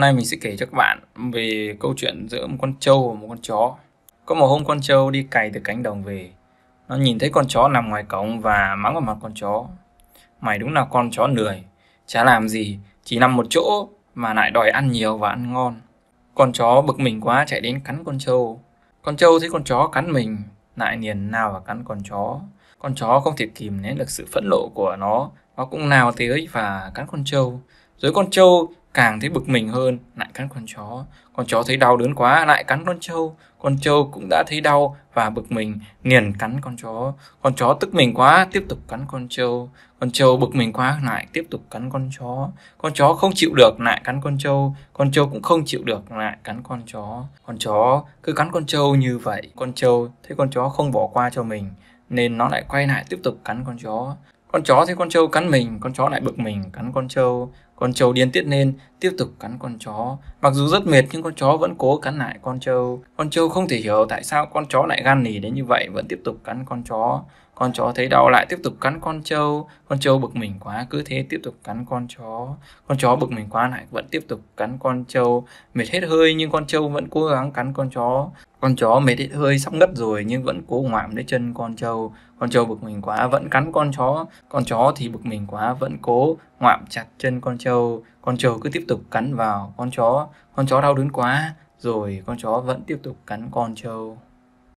nay mình sẽ kể cho các bạn về câu chuyện giữa một con trâu và một con chó. Có một hôm con trâu đi cày từ cánh đồng về. Nó nhìn thấy con chó nằm ngoài cổng và mắng vào mặt con chó. Mày đúng là con chó lười, chả làm gì, chỉ nằm một chỗ mà lại đòi ăn nhiều và ăn ngon. Con chó bực mình quá chạy đến cắn con trâu. Con trâu thấy con chó cắn mình, lại liền nào và cắn con chó. Con chó không thể kìm nén được sự phẫn nộ của nó, nó cũng nào tới và cắn con trâu. Rồi con trâu càng thấy bực mình hơn lại cắn con chó con chó thấy đau đớn quá lại cắn con trâu con trâu cũng đã thấy đau và bực mình liền cắn con chó con chó tức mình quá tiếp tục cắn con trâu con trâu bực mình quá lại tiếp tục cắn con chó con chó không chịu được lại cắn con trâu con trâu cũng không chịu được lại cắn con chó con chó cứ cắn con trâu như vậy con trâu thấy con chó không bỏ qua cho mình nên nó lại quay lại tiếp tục cắn con chó con chó thấy con trâu cắn mình con chó lại bực mình cắn con trâu con trâu điên tiết lên tiếp tục cắn con chó mặc dù rất mệt nhưng con chó vẫn cố cắn lại con trâu con trâu không thể hiểu tại sao con chó lại gan nỉ đến như vậy vẫn tiếp tục cắn con chó con chó thấy đau lại tiếp tục cắn con trâu con trâu bực mình quá cứ thế tiếp tục cắn con chó con chó bực mình quá lại vẫn tiếp tục cắn con trâu mệt hết hơi nhưng con trâu vẫn cố gắng cắn con chó con chó mệt hết hơi sắp ngất rồi nhưng vẫn cố ngoạm lấy chân con trâu con trâu bực mình quá vẫn cắn con chó con chó thì bực mình quá vẫn cố ngoạm chặt chân con trâu con trâu cứ tiếp tục cắn vào con chó con chó đau đớn quá rồi con chó vẫn tiếp tục cắn con trâu